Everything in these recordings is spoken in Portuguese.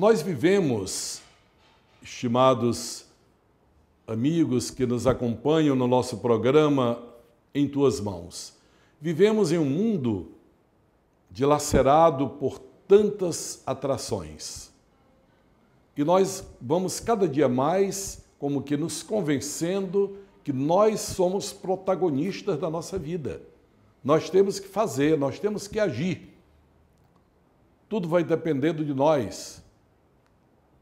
Nós vivemos, estimados amigos que nos acompanham no nosso programa Em Tuas Mãos, vivemos em um mundo dilacerado por tantas atrações. E nós vamos cada dia mais como que nos convencendo que nós somos protagonistas da nossa vida. Nós temos que fazer, nós temos que agir. Tudo vai dependendo de nós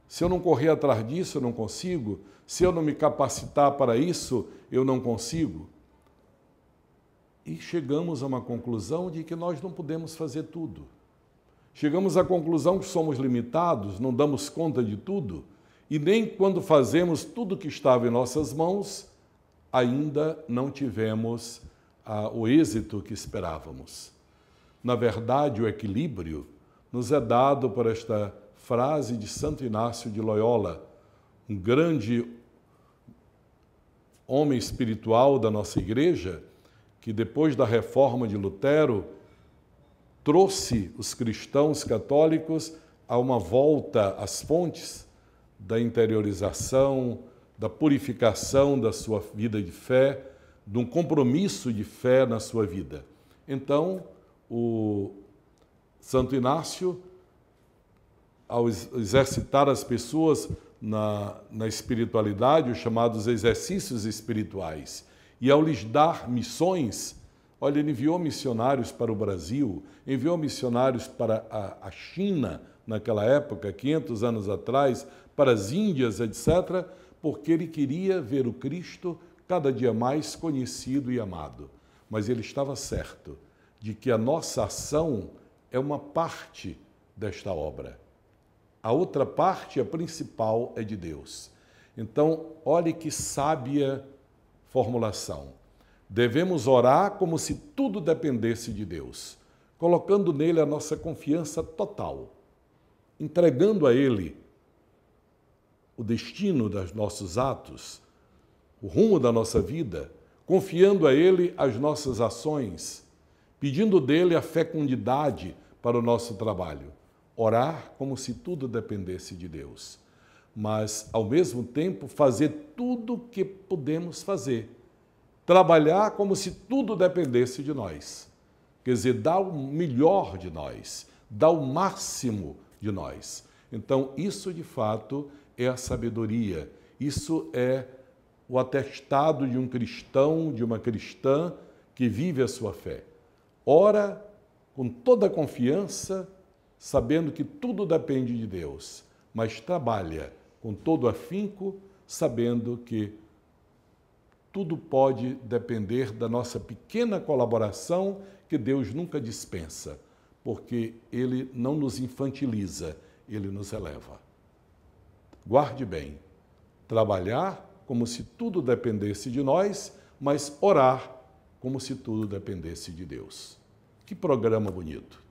se eu não correr atrás disso, eu não consigo. Se eu não me capacitar para isso, eu não consigo. E chegamos a uma conclusão de que nós não podemos fazer tudo. Chegamos à conclusão que somos limitados, não damos conta de tudo, e nem quando fazemos tudo que estava em nossas mãos, ainda não tivemos ah, o êxito que esperávamos. Na verdade, o equilíbrio nos é dado por esta frase de Santo Inácio de Loyola, um grande homem espiritual da nossa igreja, que depois da reforma de Lutero trouxe os cristãos católicos a uma volta às fontes da interiorização, da purificação da sua vida de fé, de um compromisso de fé na sua vida. Então, o Santo Inácio ao exercitar as pessoas na, na espiritualidade, os chamados exercícios espirituais, e ao lhes dar missões, olha, ele enviou missionários para o Brasil, enviou missionários para a, a China, naquela época, 500 anos atrás, para as Índias, etc., porque ele queria ver o Cristo cada dia mais conhecido e amado. Mas ele estava certo de que a nossa ação é uma parte desta obra a outra parte, a principal, é de Deus. Então, olhe que sábia formulação. Devemos orar como se tudo dependesse de Deus, colocando nele a nossa confiança total, entregando a ele o destino dos nossos atos, o rumo da nossa vida, confiando a ele as nossas ações, pedindo dele a fecundidade para o nosso trabalho orar como se tudo dependesse de Deus, mas ao mesmo tempo fazer tudo o que podemos fazer, trabalhar como se tudo dependesse de nós. Quer dizer, dar o melhor de nós, dar o máximo de nós. Então, isso de fato é a sabedoria, isso é o atestado de um cristão, de uma cristã que vive a sua fé. Ora com toda a confiança, sabendo que tudo depende de Deus, mas trabalha com todo afinco, sabendo que tudo pode depender da nossa pequena colaboração que Deus nunca dispensa, porque Ele não nos infantiliza, Ele nos eleva. Guarde bem, trabalhar como se tudo dependesse de nós, mas orar como se tudo dependesse de Deus. Que programa bonito!